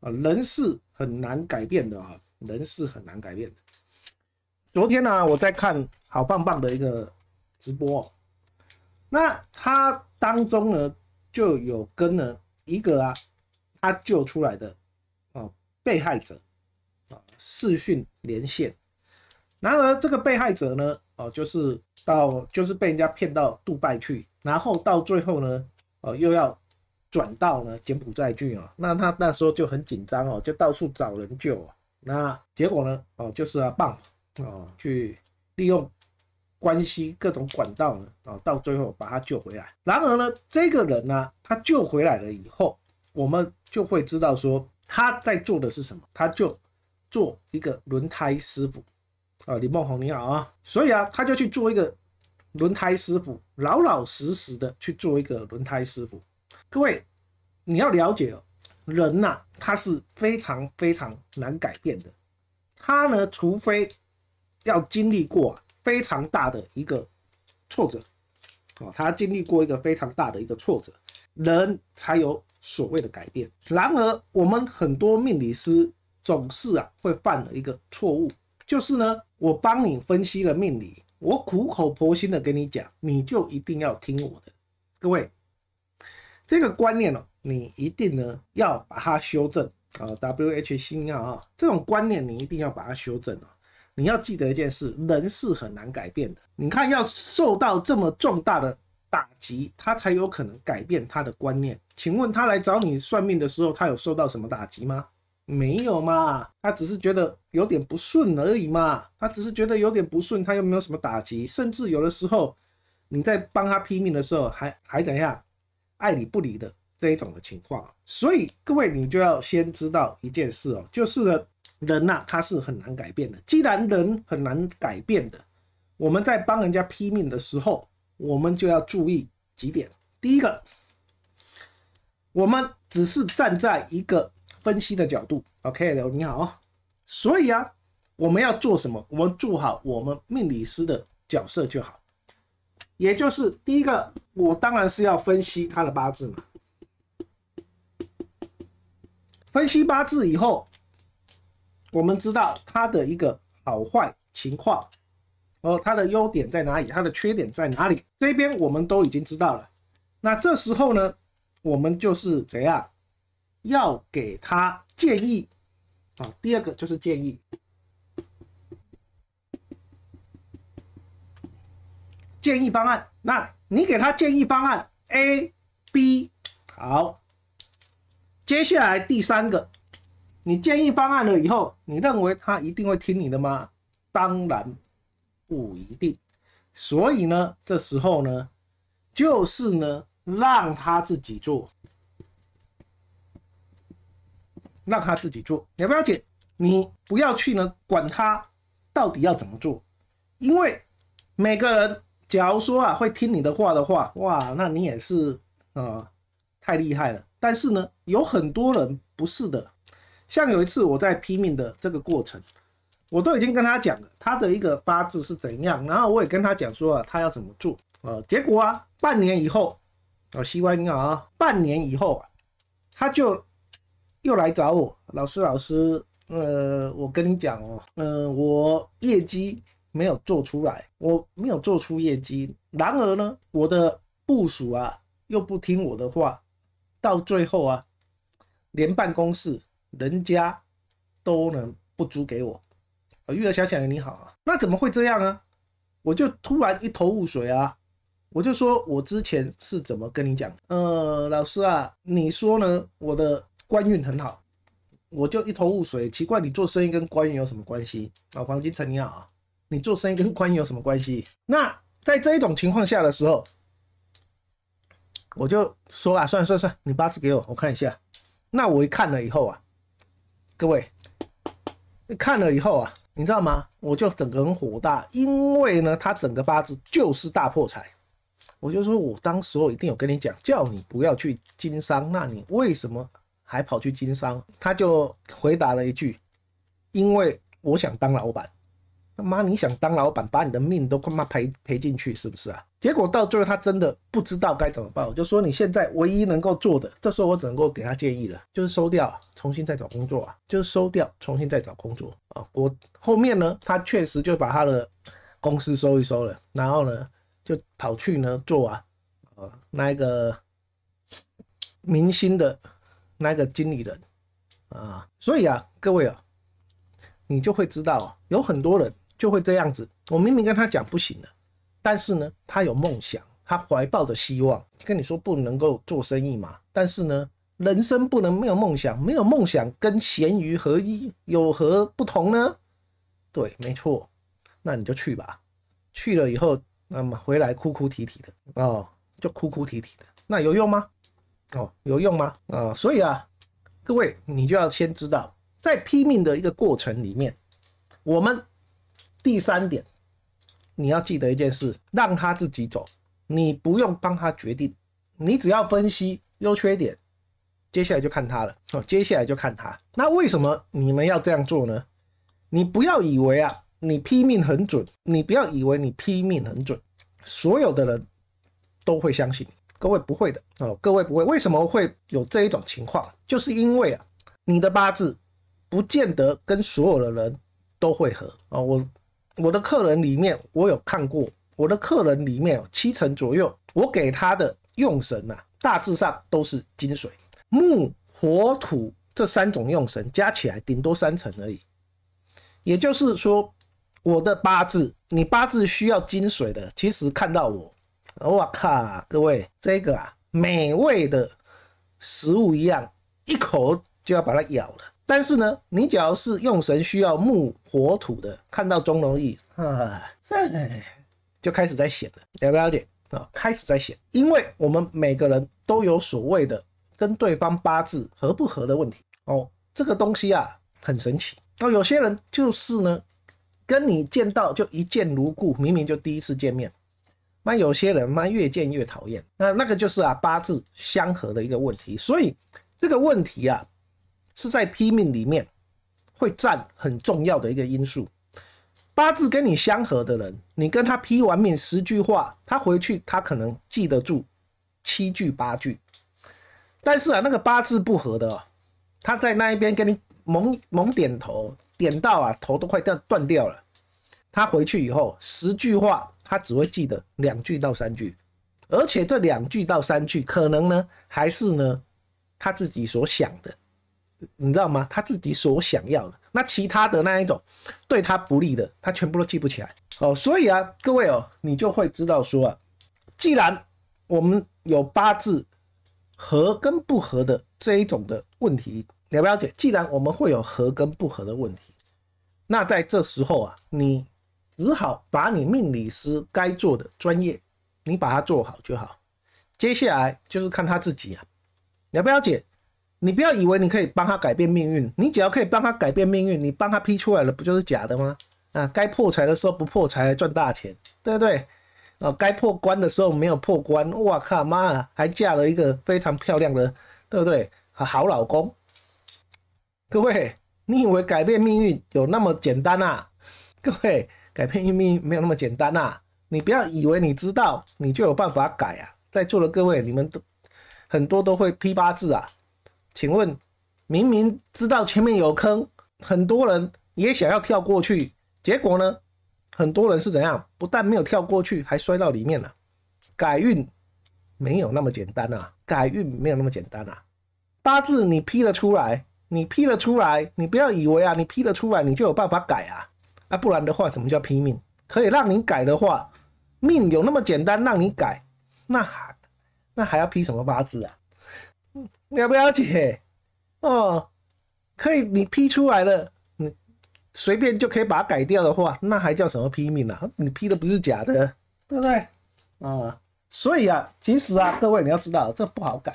啊，人是很难改变的啊，人是很难改变的。昨天呢，我在看好棒棒的一个直播，那他当中呢，就有跟呢一个啊，他救出来的啊被害者啊，视讯连线。然而这个被害者呢，哦，就是到就是被人家骗到杜拜去，然后到最后呢，哦，又要。转到呢柬埔寨去啊，那他那时候就很紧张哦，就到处找人救。那结果呢，哦，就是啊棒哦，去利用关系各种管道呢，哦，到最后把他救回来。然而呢，这个人呢，他救回来了以后，我们就会知道说他在做的是什么。他就做一个轮胎师傅啊，李梦红，你好啊。所以啊，他就去做一个轮胎师傅，老老实实的去做一个轮胎师傅。各位，你要了解哦，人呐，他是非常非常难改变的。他呢，除非要经历过非常大的一个挫折，哦，他经历过一个非常大的一个挫折，人才有所谓的改变。然而，我们很多命理师总是啊，会犯了一个错误，就是呢，我帮你分析了命理，我苦口婆心的跟你讲，你就一定要听我的，各位。这个观念哦，你一定呢要把它修正啊。W H 新药啊，这种观念你一定要把它修正啊。你要记得一件事，人是很难改变的。你看，要受到这么重大的打击，他才有可能改变他的观念。请问他来找你算命的时候，他有受到什么打击吗？没有嘛，他只是觉得有点不顺而已嘛。他只是觉得有点不顺，他又没有什么打击。甚至有的时候，你在帮他拼命的时候，还还怎样？爱理不理的这一种的情况，所以各位你就要先知道一件事哦，就是呢人呐他是很难改变的。既然人很难改变的，我们在帮人家拼命的时候，我们就要注意几点。第一个，我们只是站在一个分析的角度，OK 你好所以啊我们要做什么？我们做好我们命理师的角色就好。也就是第一个，我当然是要分析他的八字嘛。分析八字以后，我们知道他的一个好坏情况，哦，他的优点在哪里，他的缺点在哪里，这边我们都已经知道了。那这时候呢，我们就是怎样要给他建议啊。第二个就是建议。建议方案，那你给他建议方案 A、B，好。接下来第三个，你建议方案了以后，你认为他一定会听你的吗？当然不一定。所以呢，这时候呢，就是呢，让他自己做，让他自己做，你要不要紧？你不要去呢管他到底要怎么做，因为每个人。假如说啊会听你的话的话，哇，那你也是啊太厉害了。但是呢，有很多人不是的。像有一次我在拼命的这个过程，我都已经跟他讲了，他的一个八字是怎样，然后我也跟他讲说啊，他要怎么做啊。结果啊，半年以后，啊，希望你好啊，半年以后我，他就又来找我，老师老师，呃，我跟你讲哦，嗯，我业绩。没有做出来，我没有做出业绩。然而呢，我的部署啊又不听我的话，到最后啊，连办公室人家都能不租给我。玉儿小姐你好啊，那怎么会这样呢？我就突然一头雾水啊！我就说我之前是怎么跟你讲？呃，老师啊，你说呢？我的官运很好，我就一头雾水，奇怪，你做生意跟官运有什么关系？老黄金陈好啊。你做生意跟官运有什么关系？那在这一种情况下的时候，我就说啊，算算算，你八字给我，我看一下。那我一看了以后啊，各位，看了以后啊，你知道吗？我就整个人火大，因为呢，他整个八字就是大破财。我就说我当时候一定有跟你讲，叫你不要去经商，那你为什么还跑去经商？他就回答了一句：“因为我想当老板。”妈，你想当老板，把你的命都他妈赔赔进去，是不是啊？结果到最后，他真的不知道该怎么办。我就说，你现在唯一能够做的，这时候我只能够给他建议了，就是收掉，重新再找工作啊！就是收掉，重新再找工作啊！我后面呢，他确实就把他的公司收一收了，然后呢，就跑去呢做啊，呃，那个明星的那个经理人啊。所以啊，各位啊，你就会知道，有很多人。就会这样子，我明明跟他讲不行了，但是呢，他有梦想，他怀抱着希望跟你说不能够做生意嘛。但是呢，人生不能没有梦想，没有梦想跟咸鱼合一有何不同呢？对，没错，那你就去吧，去了以后，那么回来哭哭啼啼的哦，就哭哭啼啼的，那有用吗？哦，有用吗？啊，所以啊，各位，你就要先知道，在拼命的一个过程里面，我们。第三点，你要记得一件事：让他自己走，你不用帮他决定，你只要分析优缺点，接下来就看他了。哦，接下来就看他。那为什么你们要这样做呢？你不要以为啊，你拼命很准，你不要以为你拼命很准，所有的人都会相信你。各位不会的哦，各位不会。为什么会有这一种情况？就是因为啊，你的八字不见得跟所有的人都会合啊，我。我的客人里面，我有看过，我的客人里面七成左右，我给他的用神呐，大致上都是金水、木、火、土这三种用神加起来顶多三成而已。也就是说，我的八字，你八字需要金水的，其实看到我，我靠，各位，这个啊，美味的食物一样，一口就要把它咬了。但是呢，你只要是用神需要木火土的，看到中龙意啊，就开始在显了，了不了解啊？开始在显，因为我们每个人都有所谓的跟对方八字合不合的问题哦。这个东西啊，很神奇。那有些人就是呢，跟你见到就一见如故，明明就第一次见面，那有些人嘛越见越讨厌，那那个就是啊八字相合的一个问题。所以这个问题啊。是在批命里面会占很重要的一个因素。八字跟你相合的人，你跟他批完命十句话，他回去他可能记得住七句八句。但是啊，那个八字不合的，他在那一边跟你猛猛点头，点到啊头都快掉断掉了。他回去以后，十句话他只会记得两句到三句，而且这两句到三句可能呢还是呢他自己所想的。你知道吗？他自己所想要的，那其他的那一种，对他不利的，他全部都记不起来哦。所以啊，各位哦，你就会知道说啊，既然我们有八字合跟不合的这一种的问题，了不了解？既然我们会有合跟不合的问题，那在这时候啊，你只好把你命理师该做的专业，你把它做好就好。接下来就是看他自己啊，了不了解？你不要以为你可以帮他改变命运，你只要可以帮他改变命运，你帮他批出来了，不就是假的吗？啊，该破财的时候不破财，赚大钱，对不对？啊，该破关的时候没有破关，哇靠妈，还嫁了一个非常漂亮的，对不对？好老公，各位，你以为改变命运有那么简单啊？各位，改变命运没有那么简单啊！你不要以为你知道，你就有办法改啊！在座的各位，你们都很多都会批八字啊。请问，明明知道前面有坑，很多人也想要跳过去，结果呢？很多人是怎样？不但没有跳过去，还摔到里面了。改运没有那么简单啊！改运没有那么简单啊！八字你批了出来，你批了出来，你不要以为啊，你批了出来，你就有办法改啊！啊，不然的话，什么叫批命？可以让你改的话，命有那么简单让你改？那还那还要批什么八字啊？了不了解哦？可以你 P 出来了，你随便就可以把它改掉的话，那还叫什么 P 命呢？你 P 的不是假的，对不对？啊，所以啊，其实啊，各位你要知道，这不好改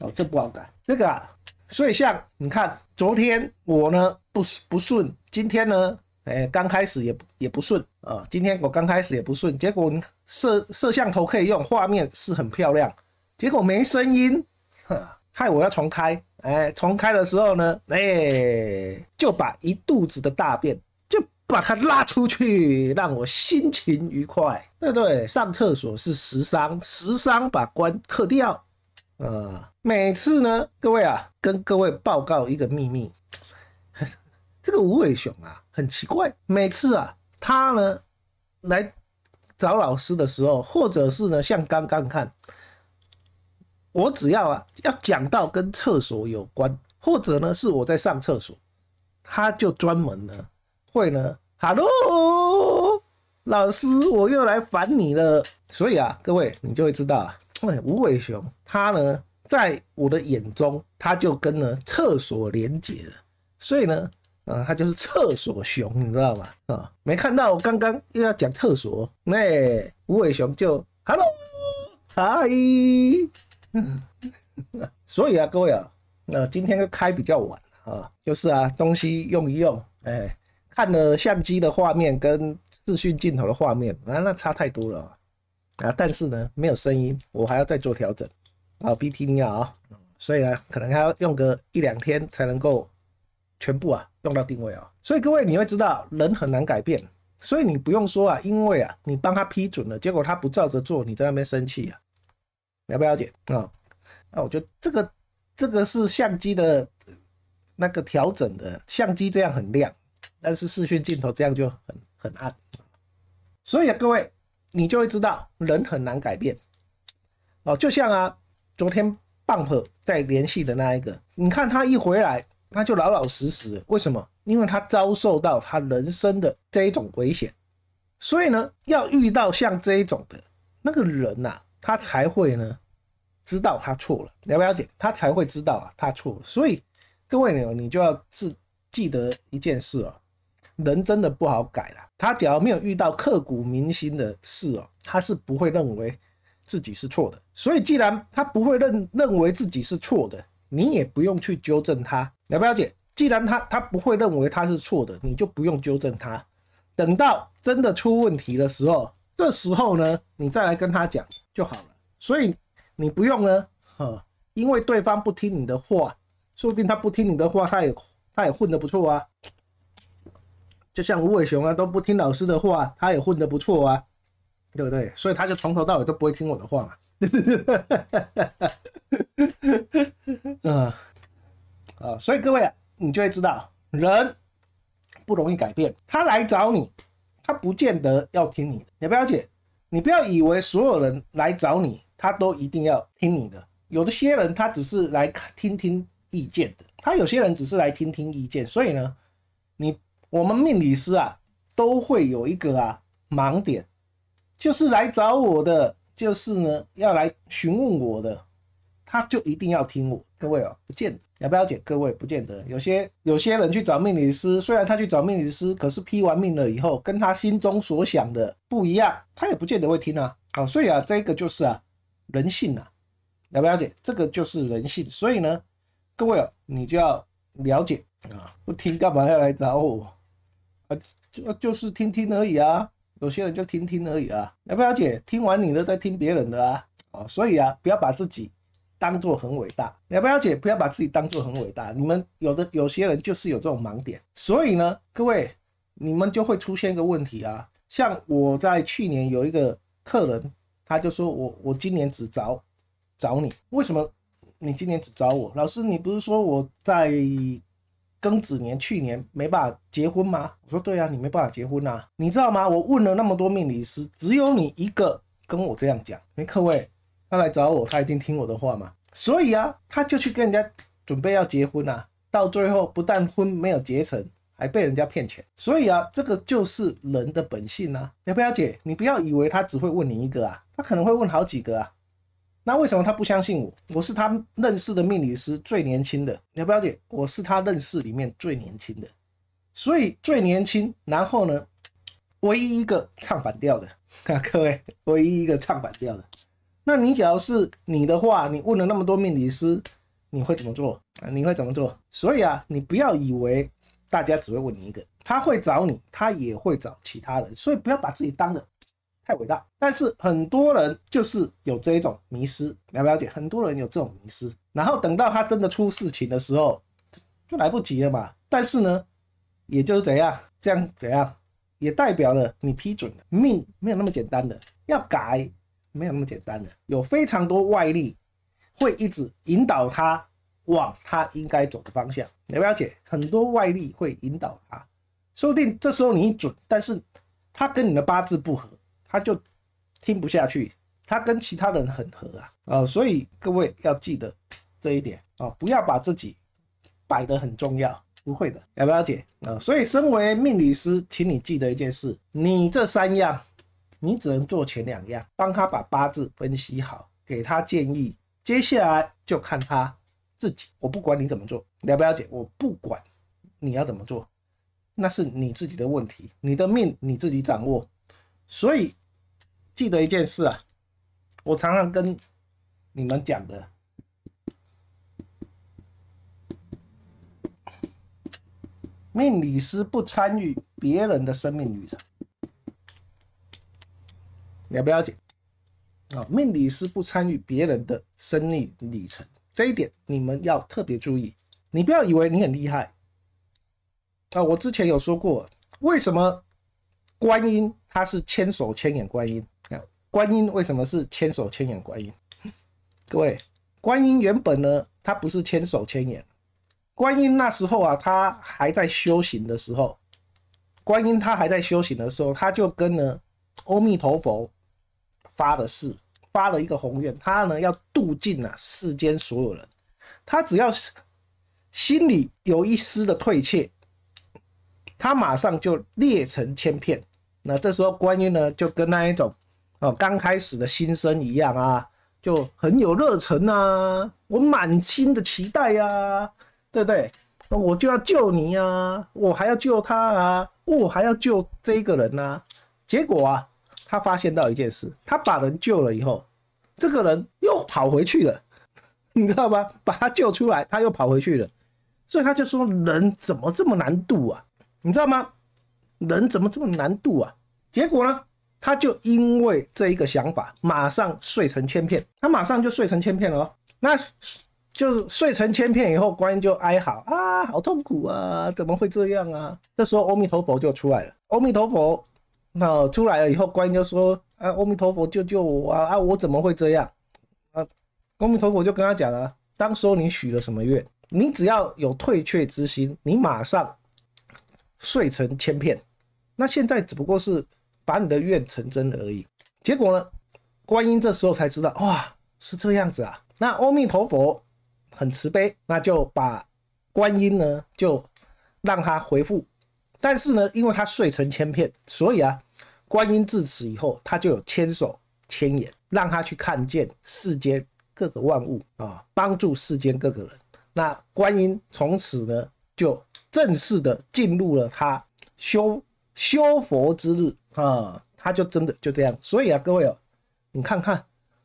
哦，这不好改。这个，啊，所以像你看，昨天我呢不不顺，今天呢，哎，刚开始也也不顺啊。今天我刚开始也不顺，结果摄摄像头可以用，画面是很漂亮，结果没声音。害我要重开，哎，重开的时候呢，哎，就把一肚子的大便就把它拉出去，让我心情愉快。对对，上厕所是十伤，十伤把关克掉。每次呢，各位啊，跟各位报告一个秘密，这个无尾熊啊，很奇怪，每次啊，他呢来找老师的时候，或者是呢，像刚刚看。我只要啊，要讲到跟厕所有关，或者呢是我在上厕所，他就专门呢会呢，哈喽，老师，我又来烦你了。所以啊，各位你就会知道啊，无尾熊它呢，在我的眼中，它就跟呢厕所连结了。所以呢，啊，它就是厕所熊，你知道吗？啊，没看到我刚刚又要讲厕所，那无尾熊就哈喽，嗨。嗯，所以啊，各位啊，那今天开比较晚啊，就是啊，东西用一用，哎，看了相机的画面跟视讯镜头的画面啊，那差太多了啊，但是呢，没有声音，我还要再做调整啊，BT 你要啊，所以呢，可能还要用个一两天才能够全部啊用到定位啊，所以各位你会知道人很难改变，所以你不用说啊，因为啊，你帮他批准了，结果他不照着做，你在那边生气啊。了不了解啊？那我觉得这个这个是相机的那个调整的，相机这样很亮，但是视讯镜头这样就很很暗。所以啊、各位，你就会知道人很难改变哦。就像啊，昨天 Bump 在联系的那一个，你看他一回来，他就老老实实。为什么？因为他遭受到他人生的这一种危险。所以呢，要遇到像这一种的那个人呐。他才会呢，知道他错了，了不了解？他才会知道啊，他错了。所以各位呢，你就要记记得一件事哦，人真的不好改了。他只要没有遇到刻骨铭心的事哦，他是不会认为自己是错的。所以既然他不会认认为自己是错的，你也不用去纠正他，了不了解？既然他他不会认为他是错的，你就不用纠正他。等到真的出问题的时候。这时候呢，你再来跟他讲就好了。所以你不用呢，呵，因为对方不听你的话，说不定他不听你的话，他也他也混的不错啊。就像吴伟雄啊，都不听老师的话，他也混的不错啊，对不对？所以他就从头到尾都不会听我的话嘛。啊，啊，所以各位，啊，你就会知道，人不容易改变。他来找你。他不见得要听你的，你不要解，你不要以为所有人来找你，他都一定要听你的。有的些人他只是来听听意见的，他有些人只是来听听意见，所以呢，你我们命理师啊，都会有一个啊盲点，就是来找我的，就是呢要来询问我的，他就一定要听我，各位哦，不见得。了不了解？各位不见得。有些有些人去找命理师，虽然他去找命理师，可是批完命了以后，跟他心中所想的不一样，他也不见得会听啊。好，所以啊，这个就是啊，人性啊，了不了解？这个就是人性。所以呢，各位哦，你就要了解啊，不听干嘛要来找我啊？就就是听听而已啊。有些人就听听而已啊。了不了解？听完你的再听别人的啊。哦，所以啊，不要把自己。当做很伟大，了不了解？不要把自己当做很伟大。你们有的有些人就是有这种盲点，所以呢，各位你们就会出现一个问题啊。像我在去年有一个客人，他就说我我今年只找找你，为什么你今年只找我？老师，你不是说我在庚子年去年没办法结婚吗？我说对啊，你没办法结婚啊，你知道吗？我问了那么多命理师，只有你一个跟我这样讲。哎，各位。他来找我，他已经听我的话嘛，所以啊，他就去跟人家准备要结婚啊，到最后不但婚没有结成，还被人家骗钱。所以啊，这个就是人的本性啊。要不要解，你不要以为他只会问你一个啊，他可能会问好几个啊。那为什么他不相信我？我是他认识的命理师最年轻的，要不要解，我是他认识里面最年轻的，所以最年轻，然后呢，唯一一个唱反调的啊，各位，唯一一个唱反调的。那你假如是你的话，你问了那么多命理师，你会怎么做？你会怎么做？所以啊，你不要以为大家只会问你一个，他会找你，他也会找其他人。所以不要把自己当得太伟大。但是很多人就是有这一种迷失，了不了解？很多人有这种迷失，然后等到他真的出事情的时候，就来不及了嘛。但是呢，也就是怎样，这样怎样，也代表了你批准了命，没有那么简单的，要改。没有那么简单的，有非常多外力会一直引导他往他应该走的方向。了解不了解？很多外力会引导他，说不定这时候你准，但是他跟你的八字不合，他就听不下去。他跟其他人很合啊，呃，所以各位要记得这一点啊，不要把自己摆得很重要。不会的，了解不了解？呃，所以身为命理师，请你记得一件事：你这三样。你只能做前两样，帮他把八字分析好，给他建议。接下来就看他自己，我不管你怎么做，了不了解？我不管你要怎么做，那是你自己的问题，你的命你自己掌握。所以记得一件事啊，我常常跟你们讲的，命理师不参与别人的生命旅程。了不了解啊？命理师不参与别人的生命里程，这一点你们要特别注意。你不要以为你很厉害啊！我之前有说过，为什么观音他是千手千眼观音？观音为什么是千手千眼观音？各位，观音原本呢，他不是千手千眼观音。那时候啊，他还在修行的时候，观音他还在修行的时候，他就跟呢，阿弥陀佛。发的誓，发了一个宏愿，他呢要度尽啊、世间所有人，他只要是心里有一丝的退怯，他马上就裂成千片。那这时候观音呢就跟那一种哦刚开始的新生一样啊，就很有热忱啊，我满心的期待呀，对不对？那我就要救你呀，我还要救他啊，我还要救这个人呐。结果啊。他发现到一件事，他把人救了以后，这个人又跑回去了，你知道吗？把他救出来，他又跑回去了，所以他就说：“人怎么这么难度啊？你知道吗？人怎么这么难度啊？”结果呢，他就因为这一个想法，马上碎成千片。他马上就碎成千片了哦。那就是碎成千片以后，观音就哀嚎啊，好痛苦啊，怎么会这样啊？这时候，阿弥陀佛就出来了，阿弥陀佛。那出来了以后，观音就说：“啊，阿弥陀佛，救救我啊！啊，我怎么会这样？啊，阿弥陀佛，就跟他讲了。当时候你许了什么愿？你只要有退却之心，你马上碎成千片。那现在只不过是把你的愿成真而已。结果呢，观音这时候才知道，哇，是这样子啊！那阿弥陀佛很慈悲，那就把观音呢，就让他回复。但是呢，因为他碎成千片，所以啊。”观音自此以后，他就有千手千眼，让他去看见世间各个万物啊，帮助世间各个人。那观音从此呢，就正式的进入了他修修佛之日啊，他就真的就这样。所以啊，各位哦，你看看，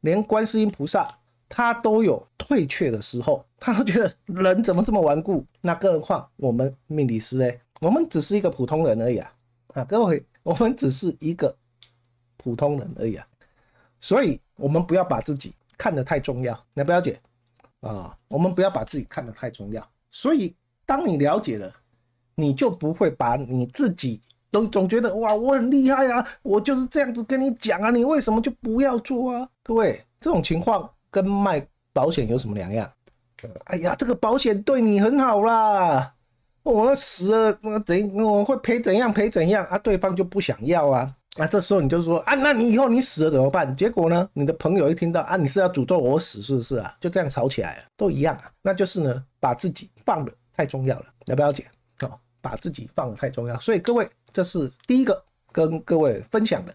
连观世音菩萨他都有退却的时候，他都觉得人怎么这么顽固？那更何况我们命理师呢，我们只是一个普通人而已啊！啊，各位。我们只是一个普通人而已啊，所以我们不要把自己看得太重要。不了解啊，我们不要把自己看得太重要。所以当你了解了，你就不会把你自己都总觉得哇，我很厉害啊，我就是这样子跟你讲啊，你为什么就不要做啊？各位，这种情况跟卖保险有什么两样？哎呀，这个保险对你很好啦。我死了，我怎我会赔怎样赔怎样啊？对方就不想要啊啊！这时候你就说啊，那你以后你死了怎么办？结果呢，你的朋友一听到啊，你是要诅咒我死是不是啊？就这样吵起来了，都一样啊。那就是呢，把自己放的太重要了，要不要紧？哦，把自己放太重要，所以各位，这是第一个跟各位分享的。